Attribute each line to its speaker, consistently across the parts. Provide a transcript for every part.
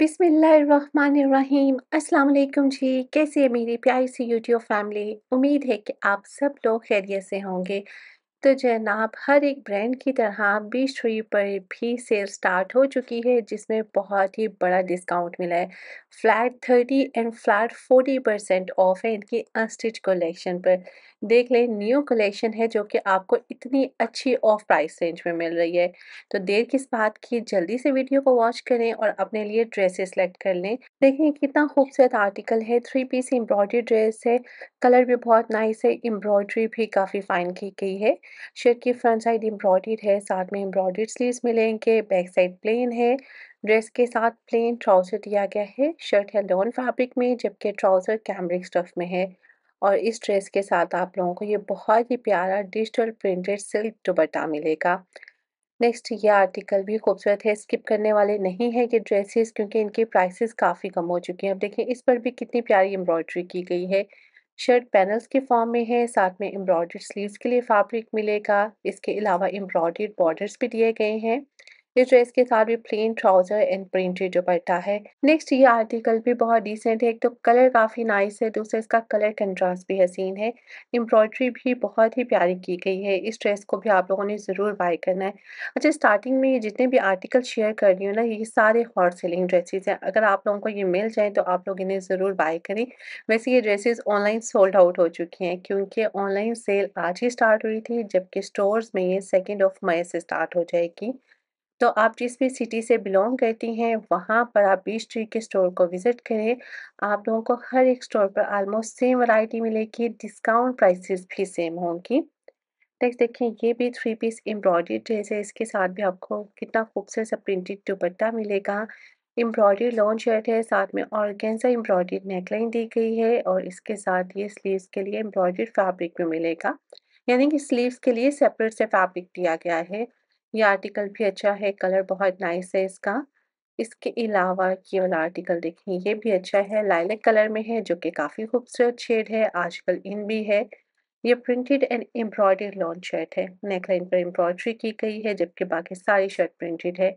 Speaker 1: बिसमीम अस्सलाम जी कैसे मेरी प्यारी सी यूट्यूब फैमिली उम्मीद है कि आप सब लोग खैरियत से होंगे तो जनाब हर एक ब्रांड की तरह बीस छुई पर भी सेल स्टार्ट हो चुकी है जिसमें बहुत ही बड़ा डिस्काउंट मिला है flat thirty and flat forty percent off है इनकी अनस्टिच कलेक्शन पर देख लें न्यू कलेक्शन है जो कि आपको इतनी अच्छी ऑफ प्राइस रेंज में मिल रही है तो देर किस बात की जल्दी से वीडियो को वॉच करें और अपने लिए ड्रेसेस सेलेक्ट कर लें देखें कितना खूबसूरत आर्टिकल है थ्री पीस एम्ब्रॉयडरी ड्रेस है कलर भी बहुत नाइस है एम्ब्रॉयडरी भी काफ़ी फाइन की गई है शर्ट की फ्रंट साइड एम्ब्रॉयड है साथ में एम्ब्रॉयड स्लीव्स मिलेंगे बैक साइड प्लेन है ड्रेस के साथ प्लेन ट्राउज़र दिया गया है शर्ट है लॉन फैब्रिक में जबकि ट्राउज़र कैमरिक स्टफ में है और इस ड्रेस के साथ आप लोगों को ये बहुत ही प्यारा डिजिटल प्रिंटेड सिल्क दुबट्टा मिलेगा नेक्स्ट ये आर्टिकल भी खूबसूरत है स्किप करने वाले नहीं है ये ड्रेसेस क्योंकि इनके प्राइसेस काफ़ी कम हो चुके हैं अब देखिए इस पर भी कितनी प्यारी एम्ब्रॉयडरी की गई है शर्ट पैनल्स के फॉर्म में है साथ में एम्ब्रॉयडर्ड स्लीव्स के लिए फैब्रिक मिलेगा इसके अलावा एम्ब्रॉयडर्ड बॉर्डर्स भी दिए गए हैं इस ड्रेस के साथ भी plain trouser and printed dupatta है नेक्स्ट ये आर्टिकल भी बहुत डिसेंट है एक तो कलर काफ़ी नाइस है दूसरा इसका कलर कंट्रास्ट भी हसीन है एम्ब्रॉयडरी भी बहुत ही प्यारी की गई है इस ड्रेस को भी आप लोगों ने ज़रूर बाय करना है अच्छा स्टार्टिंग में ये जितने भी आर्टिकल शेयर कर रही हूँ ना ये सारे हॉट सेलिंग ड्रेसेस हैं अगर आप लोगों को ये मिल जाए तो आप लोग इन्हें ज़रूर बाय करें वैसे ये ड्रेसेस ऑनलाइन सोल्ड आउट हो चुकी हैं क्योंकि ऑनलाइन सेल आज ही स्टार्ट हुई थी जबकि स्टोर्स में ये सेकेंड ऑफ मई से स्टार्ट हो जाएगी तो आप जिस भी सिटी से बिलोंग करती हैं वहाँ पर आप बीच ट्री के स्टोर को विज़िट करें आप लोगों को हर एक स्टोर पर आलमोस्ट सेम वैरायटी मिलेगी डिस्काउंट प्राइसेस भी सेम होंगी नेक्स्ट देखें ये भी थ्री पीस एम्ब्रॉयडरी ड्रेस है इसके साथ भी आपको कितना खूबसूरत सा प्रिंटेड दुपट्टा मिलेगा एम्ब्रॉयडरी लॉन्ग शर्ट है साथ में ऑर्गेंजा एम्ब्रॉयडरी नेकलाइन दी गई है और इसके साथ ये स्लीव्स के लिए एम्ब्रॉयडरी फैब्रिक भी मिलेगा यानी कि स्लीव्स के लिए सेपरेट से फैब्रिक दिया गया है ये आर्टिकल भी अच्छा है कलर बहुत नाइस है इसका इसके अलावा ये वाला आर्टिकल देखें ये भी अच्छा है लाइलेक कलर में है जो कि काफ़ी खूबसूरत शेड है आजकल इन भी है ये printed and embroidery lawn shirt है नेकलाइन पर एम्ब्रॉयडरी की गई है जबकि बाकी सारी शर्ट प्रिंटेड है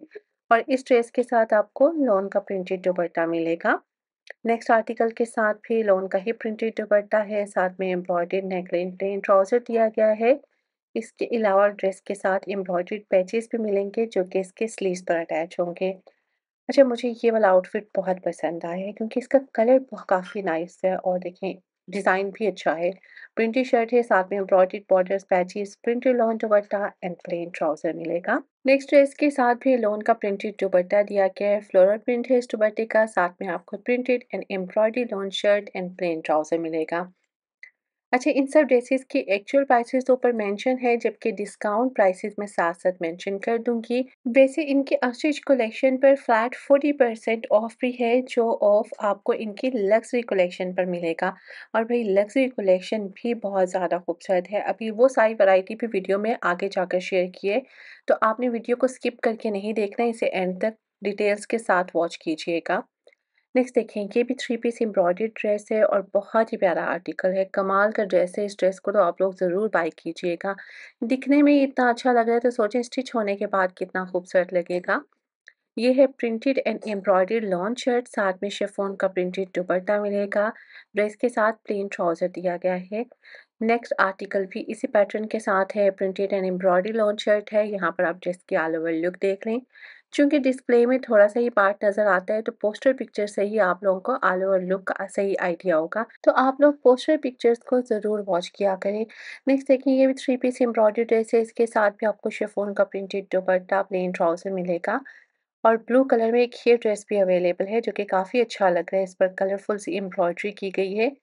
Speaker 1: और इस ड्रेस के साथ आपको लॉन का प्रिंटेड दुपट्टा मिलेगा नेक्स्ट आर्टिकल के साथ भी लॉन का ही प्रिंटेड दुपट्टा है साथ में एम्ब्रॉयडेड नेकलाइन प्लेन ट्राउज़र दिया गया है इसके अलावा ड्रेस के साथ एम्ब्रॉयड्रीड पैचेस भी मिलेंगे जो कि इसके स्लीव्स पर अटैच होंगे अच्छा मुझे ये वाला आउटफिट बहुत पसंद आया है क्योंकि इसका कलर काफ़ी नाइस है और देखें डिज़ाइन भी अच्छा है प्रिंटेड शर्ट है साथ में embroidered border patches printed lawn dupatta and plain trouser मिलेगा नेक्स्ट ड्रेस के साथ भी लोन का प्रिंटेड दुबट्टा दिया गया है फ्लोरल प्रिंट है इस दुबट्टे का साथ में आपको printed and embroidery lawn shirt and plain trouser मिलेगा अच्छा इन सब ड्रेसेस के एक्चुअल प्राइसेस तो ऊपर मेंशन है जबकि डिस्काउंट प्राइसेस में साथ साथ मेंशन कर दूंगी वैसे इनके अस्टिच कलेक्शन पर फ्लैट 40 परसेंट ऑफ भी है जो ऑफ आपको इनकी लग्जरी कलेक्शन पर मिलेगा और भाई लग्जरी कलेक्शन भी बहुत ज़्यादा खूबसूरत है अभी वो सारी वैरायटी भी वीडियो में आगे जाकर शेयर किए तो आपने वीडियो को स्किप करके नहीं देखना इसे एंड तक डिटेल्स के साथ वॉच कीजिएगा नेक्स्ट देखें ये भी थ्री पीस एम्ब्रॉयडरी ड्रेस है और बहुत ही प्यारा आर्टिकल है कमाल का ड्रेस है इस ड्रेस को तो आप लोग ज़रूर बाई कीजिएगा दिखने में इतना अच्छा लग रहा है तो सोचें स्टिच होने के बाद कितना खूबसूरत लगेगा ये है printed and embroidery long shirt साथ में शेफोन का प्रिंटेड दुपट्टा मिलेगा ड्रेस के साथ प्लेन ट्राउज़र दिया गया है नेक्स्ट आर्टिकल भी इसी पैटर्न के साथ है printed and embroidery long shirt है यहाँ पर आप ड्रेस की ऑल ओवर लुक देख लें चूँकि डिस्प्ले में थोड़ा सा ही पार्ट नज़र आता है तो पोस्टर पिक्चर से ही आप लोगों को आल ओवर लुक का सही आइडिया होगा तो आप लोग पोस्टर पिक्चर्स को ज़रूर वॉच किया करें नेक्स्ट देखिए ये भी थ्री पीस एम्ब्रॉयडरी ड्रेस है इसके साथ भी आपको शेफोन का प्रिंटेड दुपट्टा प्लेन ट्राउज़र मिलेगा और ब्लू कलर में एक हेयर ड्रेस भी अवेलेबल है जो कि काफ़ी अच्छा लग रहा है इस पर कलरफुल सी एम्ब्रॉयडरी की गई है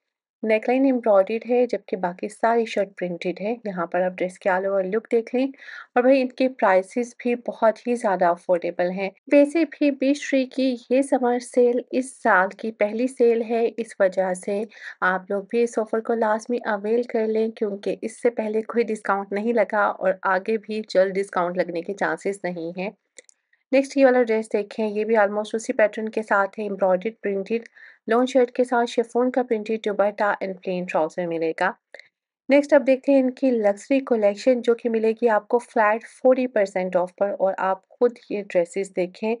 Speaker 1: नेकलाइन एम्ब्रॉयड है जबकि बाकी सारी शर्ट प्रिंटेड है यहाँ पर आप ड्रेस के आलो और लुक देख लें और भाई इनके प्राइसेस भी बहुत ही ज़्यादा अफोर्डेबल हैं वैसे भी बीस श्री की ये समर सेल इस साल की पहली सेल है इस वजह से आप लोग भी इस ऑफ़र को लाजमी अवेल कर लें क्योंकि इससे पहले कोई डिस्काउंट नहीं लगा और आगे भी जल्द डिस्काउंट लगने के चांसेस नहीं है नेक्स्ट ये वाला ड्रेस देखें ये भी ऑलमोस्ट उसी पैटर्न के साथ है एम्ब्रॉयड प्रिंटेड लॉन्ग शर्ट के साथ शेफोन का printed dupatta and plain trouser मिलेगा नेक्स्ट आप देखते हैं इनकी लग्जरी कलेक्शन जो कि मिलेगी आपको फ्लैट फोर्टी परसेंट ऑफ पर और आप खुद ये ड्रेसेस देखें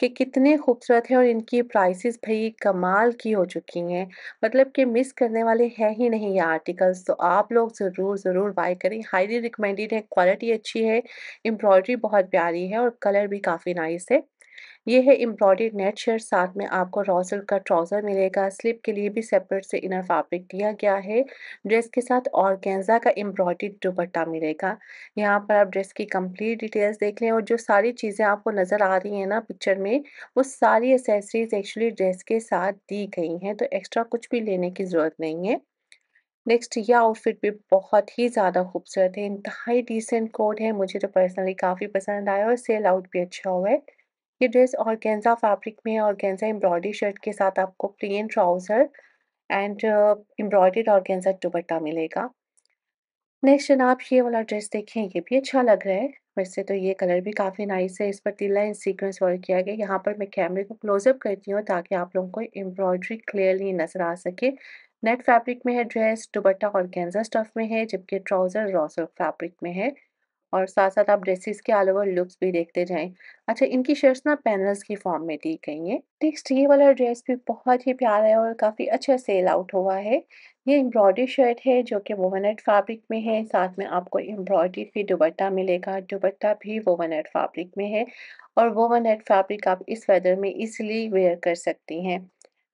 Speaker 1: कि कितने खूबसूरत हैं और इनकी प्राइसेस भाई कमाल की हो चुकी हैं मतलब कि मिस करने वाले हैं ही नहीं ये आर्टिकल्स तो आप लोग ज़रूर ज़रूर बाय करें हाईली रिकमेंडेड है क्वालिटी अच्छी है एम्ब्रॉयडरी बहुत प्यारी है और कलर भी काफ़ी नाइस है ये है एम्ब्रॉयडरी नेट शेयर साथ में आपको रॉसल का ट्राउज़र मिलेगा स्लिप के लिए भी सेपरेट से इनर फैब्रिक दिया गया है ड्रेस के साथ और का एम्ब्रॉयडरी दुपट्टा मिलेगा यहाँ पर आप ड्रेस की कंप्लीट डिटेल्स देख लें और जो सारी चीज़ें आपको नज़र आ रही हैं ना पिक्चर में वो सारी एसेसरीज एक्चुअली ड्रेस के साथ दी गई हैं तो एक्स्ट्रा कुछ भी लेने की ज़रूरत नहीं है नेक्स्ट यह आउटफिट भी बहुत ही ज़्यादा खूबसूरत है इंतहाई डिसेंट कोट है मुझे तो पर्सनली काफ़ी पसंद आया और सेल आउट भी अच्छा हुआ है ये ड्रेस गेंजा फैब्रिक में और गेंजा एम्ब्रॉयडरी शर्ट के साथ आपको प्लेन ट्राउज़र एंड एम्ब्रॉयडर्ड गेंजा दुपट्टा मिलेगा नेक्स्ट जनाब ये वाला ड्रेस देखें ये भी अच्छा लग रहा है वैसे तो ये कलर भी काफ़ी नाइस है इस पर तिल्ला इन सीक्वेंस वर्क किया गया यहाँ पर मैं कैमरे को क्लोजअप करती हूँ ताकि आप लोगों को एम्ब्रॉयडरी क्लियरली नज़र आ सके नेट फैब्रिक में है ड्रेस दुपट्टा और गेंजा स्टफ में है जबकि ट्राउज़र रॉसर फैब्रिक में है और साथ साथ आप ड्रेसेस के ऑल ओवर लुक्स भी देखते जाएं अच्छा इनकी शर्ट्स ना पैनल्स की फॉर्म में दी गई हैं टेक्स्ट ये वाला ड्रेस भी बहुत ही प्यारा है और काफ़ी अच्छा सेल आउट हुआ है ये एम्ब्रॉयडरी शर्ट है जो कि वोवनट फैब्रिक में है साथ में आपको एम्ब्रॉयडरी भी दुबट्टा मिलेगा दुबट्टा भी वोवनट फैब्रिक में है और वोवनट फैब्रिक आप इस वेदर में इसलिए वेयर कर सकती हैं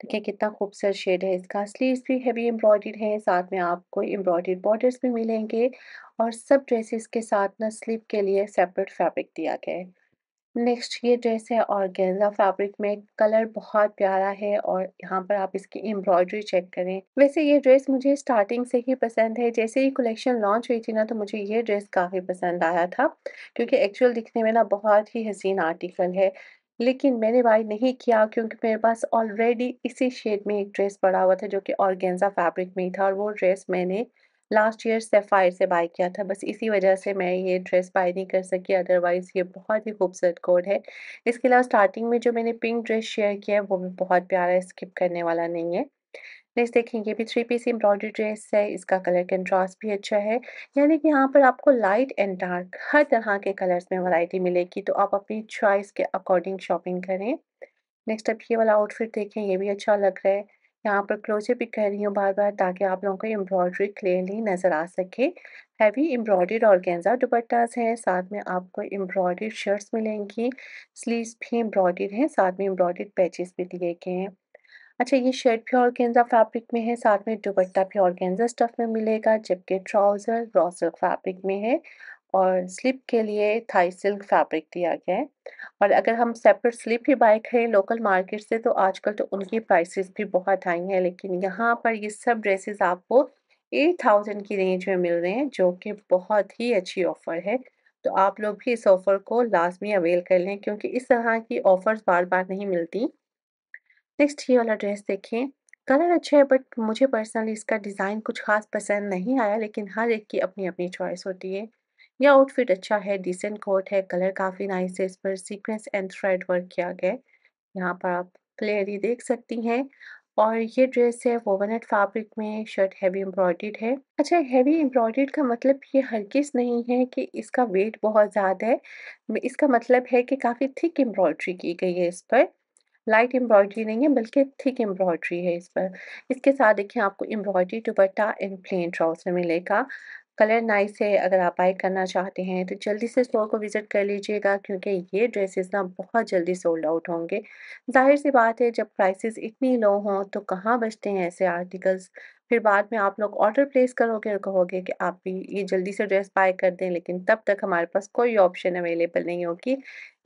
Speaker 1: देखिए कितना खूबसूरत शेड है इसका स्लीव्स भी हैवी एम्ब्रॉयड है साथ में आपको एम्ब्रॉयड बॉर्डर्स भी मिलेंगे और सब ड्रेसेस के साथ ना स्लीव के लिए सेपरेट फैब्रिक दिया गया है नेक्स्ट ये ड्रेस है और गेंजा फैब्रिक में कलर बहुत प्यारा है और यहाँ पर आप इसकी एम्ब्रॉयडरी चेक करें वैसे ये ड्रेस मुझे स्टार्टिंग से ही पसंद है जैसे ही कलेक्शन लॉन्च हुई थी ना तो मुझे ये ड्रेस काफ़ी पसंद आया था क्योंकि एक्चुअल दिखने में ना बहुत ही हसीन आर्टिकल है लेकिन मैंने बाई नहीं किया क्योंकि मेरे पास ऑलरेडी इसी शेड में एक ड्रेस पड़ा हुआ था जो कि ऑर्गेंजा फैब्रिक में था और वो ड्रेस मैंने लास्ट ईयर सेफायर से बाई किया था बस इसी वजह से मैं ये ड्रेस बाई नहीं कर सकी अदरवाइज़ ये बहुत ही खूबसूरत कोड है इसके अलावा स्टार्टिंग में जो मैंने पिंक ड्रेस शेयर किया है वो भी बहुत प्यारा है स्किप करने वाला नहीं है नेक्स्ट देखें ये भी थ्री पीस एम्ब्रॉयडरी ड्रेस है इसका कलर कंट्रास्ट भी अच्छा है यानी कि यहाँ पर आपको लाइट एंड डार्क हर तरह के कलर्स में वैरायटी मिलेगी तो आप अपनी चॉइस के अकॉर्डिंग शॉपिंग करें नेक्स्ट आप ये वाला आउटफिट देखें ये भी अच्छा लग रहा है यहाँ पर क्लोजअप भी कर रही हूँ बार बार ताकि आप लोगों को एम्ब्रॉयडरी क्लियरली नज़र आ सके हैवी एम्ब्रॉयडर्ड गेंजा दुपट्टाज हैं साथ में आपको एम्ब्रॉयडर्ड शर्ट्स मिलेंगी स्लीव्स भी एम्ब्रॉयडर्ड हैं साथ में एम्ब्रॉयडर्ड पैचेस भी दिए गए हैं अच्छा ये शर्ट और गेंजा फैब्रिक में है साथ में दुपट्टा और गेंजा स्टफ में मिलेगा जबकि ट्राउज़र रॉ सिल्क फैब्रिक में है और स्लिप के लिए थाई सिल्क फैब्रिक दिया गया है और अगर हम सेपरेट स्लिप ही बाय करें लोकल मार्केट से तो आजकल तो उनकी प्राइसेस भी बहुत हाई हैं लेकिन यहाँ पर ये सब ड्रेसेस आपको एट थाउजेंड की रेंज में मिल रहे हैं जो कि बहुत ही अच्छी ऑफ़र है तो आप लोग भी इस ऑफ़र को लाजमी अवेल कर लें क्योंकि इस तरह की ऑफ़र्स बार बार नहीं मिलती नेक्स्ट ये वाला ड्रेस देखें कलर अच्छा है बट मुझे पर्सनली इसका डिज़ाइन कुछ खास पसंद नहीं आया लेकिन हर एक की अपनी अपनी चॉइस होती है यह आउटफिट अच्छा है डिसेंट कोट है कलर काफ़ी नाइस है इस पर सीक्वेंस एंड थ्रेड वर्क किया गया है यहाँ पर आप क्लियरली देख सकती हैं और ये ड्रेस है वोवनट फैब्रिक में शर्ट हैवी एम्ब्रॉयड है अच्छा हैवी एम्ब्रॉयड का मतलब ये किस नहीं है कि इसका वेट बहुत ज़्यादा है इसका मतलब है कि काफ़ी थिक एम्ब्रॉयड्री की गई है इस पर लाइट एम्ब्रॉयड्री नहीं है बल्कि थिक एम्ब्रॉयड्री है इस पर इसके साथ देखिए आपको embroidery dupatta and plain trouser मिलेगा कलर नाइस है अगर आप बाई करना चाहते हैं तो जल्दी से स्टोर को विज़िट कर लीजिएगा क्योंकि ये ड्रेसेस ना बहुत जल्दी सोल्ड आउट होंगे जाहिर सी बात है जब प्राइसेस इतनी लो हों तो कहाँ बचते हैं ऐसे आर्टिकल्स फिर बाद में आप लोग ऑर्डर प्लेस करोगे और कहोगे कि आप भी ये जल्दी से ड्रेस बाय कर दें लेकिन तब तक हमारे पास कोई ऑप्शन अवेलेबल नहीं होगी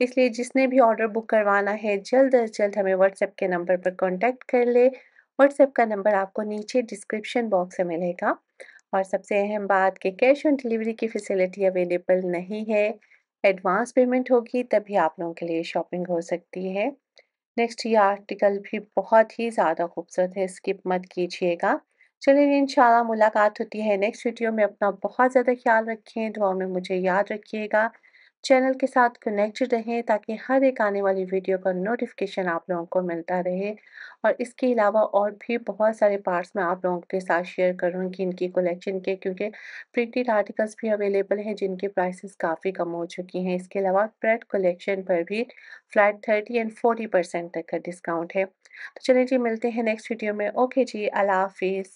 Speaker 1: इसलिए जिसने भी ऑर्डर बुक करवाना है जल्द अज जल्द हमें व्हाट्सएप के नंबर पर कॉन्टेक्ट कर ले व्हाट्सएप का नंबर आपको नीचे डिस्क्रिप्शन बॉक्स में मिलेगा और सबसे अहम बात कि कैश ऑन डिलीवरी की फैसिलिटी अवेलेबल नहीं है एडवांस पेमेंट होगी तभी आप लोगों के लिए शॉपिंग हो सकती है नेक्स्ट ये आर्टिकल भी बहुत ही ज़्यादा खूबसूरत है स्किप मत कीजिएगा चलिए इंशाल्लाह मुलाकात होती है नेक्स्ट वीडियो में अपना बहुत ज़्यादा ख्याल रखें दुआ में मुझे याद रखिएगा चैनल के साथ कनेक्टेड रहें ताकि हर एक आने वाली वीडियो का नोटिफिकेशन आप लोगों को मिलता रहे और इसके अलावा और भी बहुत सारे पार्ट्स मैं आप लोगों के साथ शेयर करूँगी इनकी कलेक्शन के क्योंकि प्रिंटेड आर्टिकल्स भी अवेलेबल हैं जिनके प्राइसेस काफ़ी कम हो चुकी हैं इसके अलावा प्रेड कलेक्शन पर भी flat thirty and forty percent तक का डिस्काउंट है तो चलिए जी मिलते हैं नेक्स्ट वीडियो में ओके जी अला हाफिज़